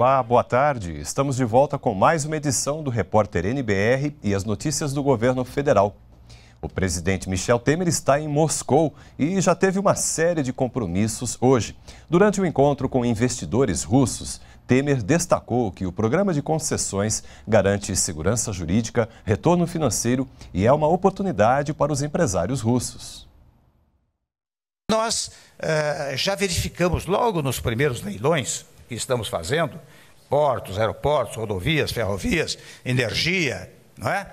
Olá, boa tarde. Estamos de volta com mais uma edição do Repórter NBR e as notícias do governo federal. O presidente Michel Temer está em Moscou e já teve uma série de compromissos hoje. Durante o um encontro com investidores russos, Temer destacou que o programa de concessões garante segurança jurídica, retorno financeiro e é uma oportunidade para os empresários russos. Nós uh, já verificamos logo nos primeiros leilões que estamos fazendo portos, aeroportos, rodovias, ferrovias, energia, não é?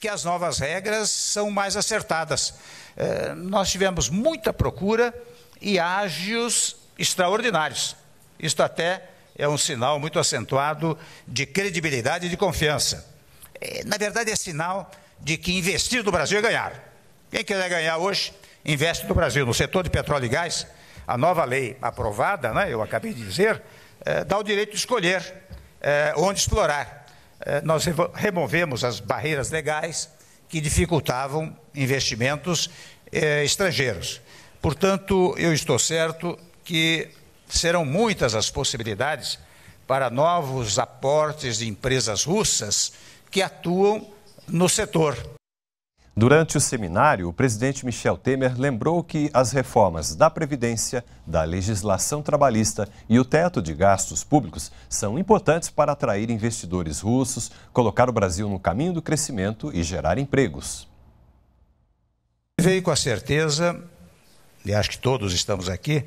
Que as novas regras são mais acertadas. É, nós tivemos muita procura e ágios extraordinários. Isto até é um sinal muito acentuado de credibilidade e de confiança. É, na verdade, é sinal de que investir no Brasil é ganhar. Quem quiser ganhar hoje, investe no Brasil. No setor de petróleo e gás, a nova lei aprovada, né, eu acabei de dizer, eh, dá o direito de escolher eh, onde explorar. Eh, nós removemos as barreiras legais que dificultavam investimentos estrangeiros. Portanto, eu estou certo que serão muitas as possibilidades para novos aportes de empresas russas que atuam no setor. Durante o seminário, o presidente Michel Temer lembrou que as reformas da Previdência, da legislação trabalhista e o teto de gastos públicos são importantes para atrair investidores russos, colocar o Brasil no caminho do crescimento e gerar empregos. Veio com a certeza, e acho que todos estamos aqui,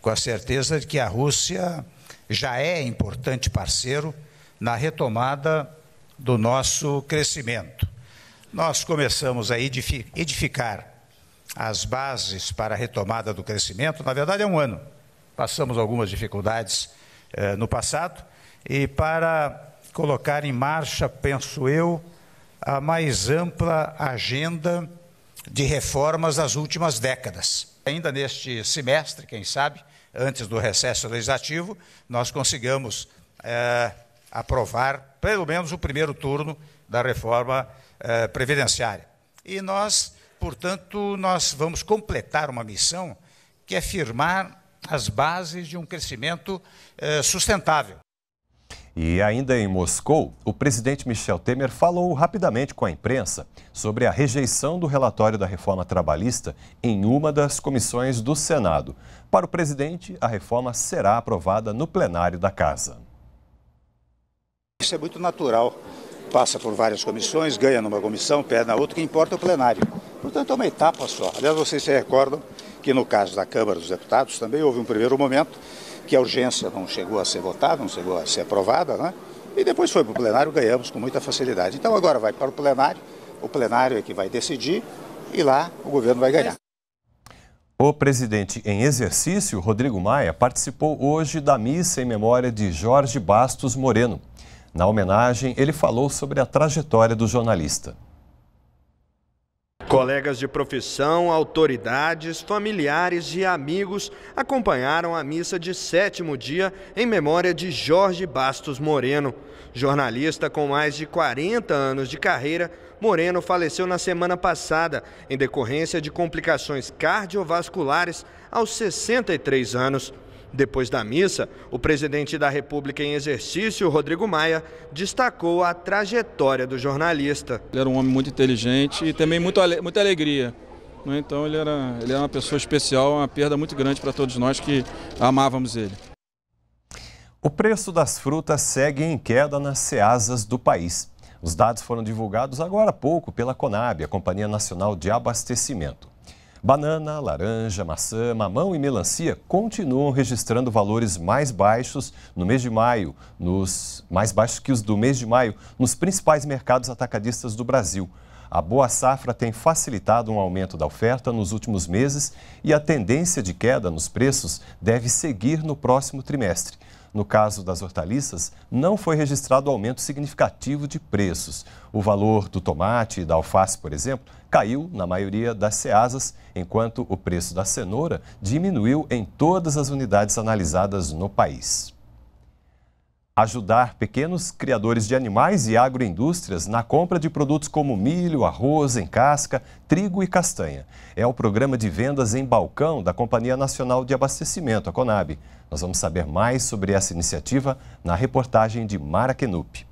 com a certeza de que a Rússia já é importante parceiro na retomada do nosso crescimento nós começamos a edificar as bases para a retomada do crescimento. Na verdade, é um ano. Passamos algumas dificuldades eh, no passado e para colocar em marcha, penso eu, a mais ampla agenda de reformas das últimas décadas. Ainda neste semestre, quem sabe, antes do recesso legislativo, nós consigamos eh, aprovar pelo menos o primeiro turno da reforma eh, previdenciária. E nós, portanto, nós vamos completar uma missão que é firmar as bases de um crescimento eh, sustentável. E ainda em Moscou, o presidente Michel Temer falou rapidamente com a imprensa sobre a rejeição do relatório da reforma trabalhista em uma das comissões do Senado. Para o presidente, a reforma será aprovada no plenário da casa. Isso é muito natural passa por várias comissões, ganha numa comissão, perde na outra, que importa é o plenário. Portanto, é uma etapa só. Aliás, vocês se recordam que no caso da Câmara dos Deputados também houve um primeiro momento que a urgência não chegou a ser votada, não chegou a ser aprovada, né? e depois foi para o plenário, ganhamos com muita facilidade. Então agora vai para o plenário, o plenário é que vai decidir e lá o governo vai ganhar. O presidente em exercício, Rodrigo Maia, participou hoje da missa em memória de Jorge Bastos Moreno. Na homenagem, ele falou sobre a trajetória do jornalista. Colegas de profissão, autoridades, familiares e amigos acompanharam a missa de sétimo dia em memória de Jorge Bastos Moreno. Jornalista com mais de 40 anos de carreira, Moreno faleceu na semana passada em decorrência de complicações cardiovasculares aos 63 anos. Depois da missa, o presidente da República em exercício, Rodrigo Maia, destacou a trajetória do jornalista. Ele era um homem muito inteligente e também muito, muita alegria. Né? Então ele era, ele era é uma pessoa especial, uma perda muito grande para todos nós que amávamos ele. O preço das frutas segue em queda nas ceasas do país. Os dados foram divulgados agora há pouco pela Conab, a Companhia Nacional de Abastecimento. Banana, laranja, maçã, mamão e melancia continuam registrando valores mais baixos no mês de maio, nos mais baixos que os do mês de maio, nos principais mercados atacadistas do Brasil. A boa safra tem facilitado um aumento da oferta nos últimos meses e a tendência de queda nos preços deve seguir no próximo trimestre. No caso das hortaliças, não foi registrado aumento significativo de preços. O valor do tomate e da alface, por exemplo, caiu na maioria das ceasas, enquanto o preço da cenoura diminuiu em todas as unidades analisadas no país ajudar pequenos criadores de animais e agroindústrias na compra de produtos como milho, arroz em casca, trigo e castanha. É o programa de vendas em balcão da Companhia Nacional de Abastecimento, a Conab. Nós vamos saber mais sobre essa iniciativa na reportagem de Mara Kenup.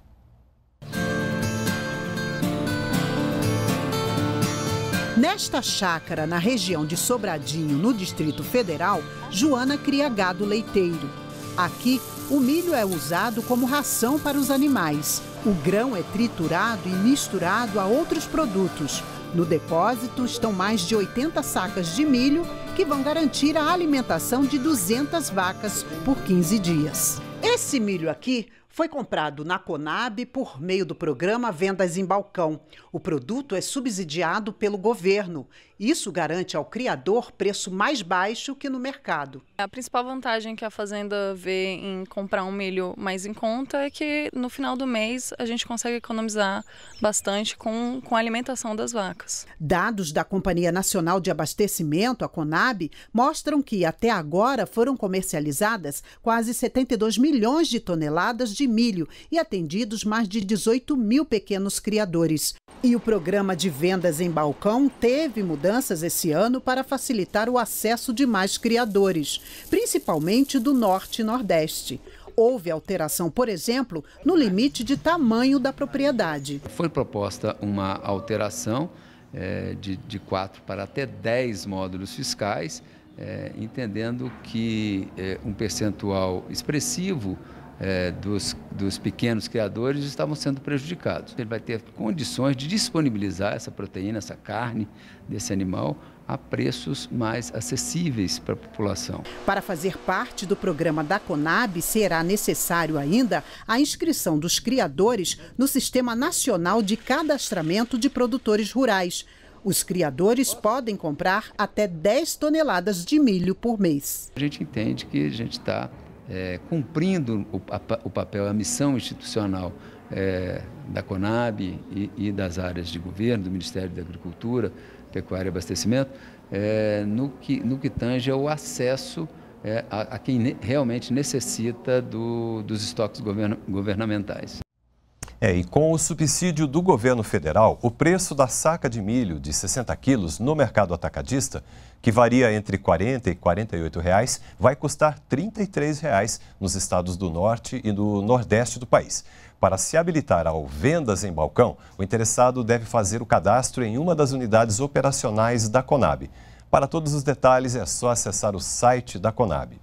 Nesta chácara, na região de Sobradinho, no Distrito Federal, Joana cria gado leiteiro. Aqui, o milho é usado como ração para os animais. O grão é triturado e misturado a outros produtos. No depósito estão mais de 80 sacas de milho que vão garantir a alimentação de 200 vacas por 15 dias. Esse milho aqui foi comprado na Conab por meio do programa Vendas em Balcão. O produto é subsidiado pelo governo. Isso garante ao criador preço mais baixo que no mercado. A principal vantagem que a fazenda vê em comprar um milho mais em conta é que no final do mês a gente consegue economizar bastante com, com a alimentação das vacas. Dados da Companhia Nacional de Abastecimento, a Conab, mostram que até agora foram comercializadas quase 72 milhões de toneladas de de milho e atendidos mais de 18 mil pequenos criadores. E o programa de vendas em balcão teve mudanças esse ano para facilitar o acesso de mais criadores, principalmente do norte e nordeste houve alteração, por exemplo, no limite de tamanho da propriedade. Foi proposta uma alteração é, de, de 4 para até 10 módulos fiscais, é, entendendo que é, um percentual expressivo é, dos, dos pequenos criadores estavam sendo prejudicados. Ele vai ter condições de disponibilizar essa proteína, essa carne desse animal a preços mais acessíveis para a população. Para fazer parte do programa da Conab, será necessário ainda a inscrição dos criadores no Sistema Nacional de Cadastramento de Produtores Rurais. Os criadores podem comprar até 10 toneladas de milho por mês. A gente entende que a gente está é, cumprindo o, a, o, papel, a missão institucional é, da Conab e, e, das áreas de governo, do Ministério da Agricultura, Pecuária e Abastecimento, é, no, que, no que tange ao acesso é, a, a, quem ne, realmente necessita do, dos estoques govern, governamentais. É, e com o subsídio do governo federal, o preço da saca de milho de 60 quilos no mercado atacadista, que varia entre 40 e 48 reais, vai custar 33 reais nos estados do norte e do nordeste do país. Para se habilitar ao vendas em balcão, o interessado deve fazer o cadastro em uma das unidades operacionais da Conab. Para todos os detalhes é só acessar o site da Conab.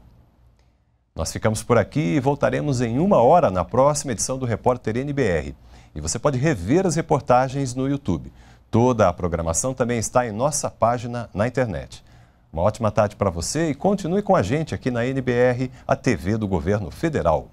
Nós ficamos por aqui e voltaremos em uma hora na próxima edição do Repórter NBR. E você pode rever as reportagens no YouTube. Toda a programação também está em nossa página na internet. Uma ótima tarde para você e continue com a gente aqui na NBR, a TV do Governo Federal.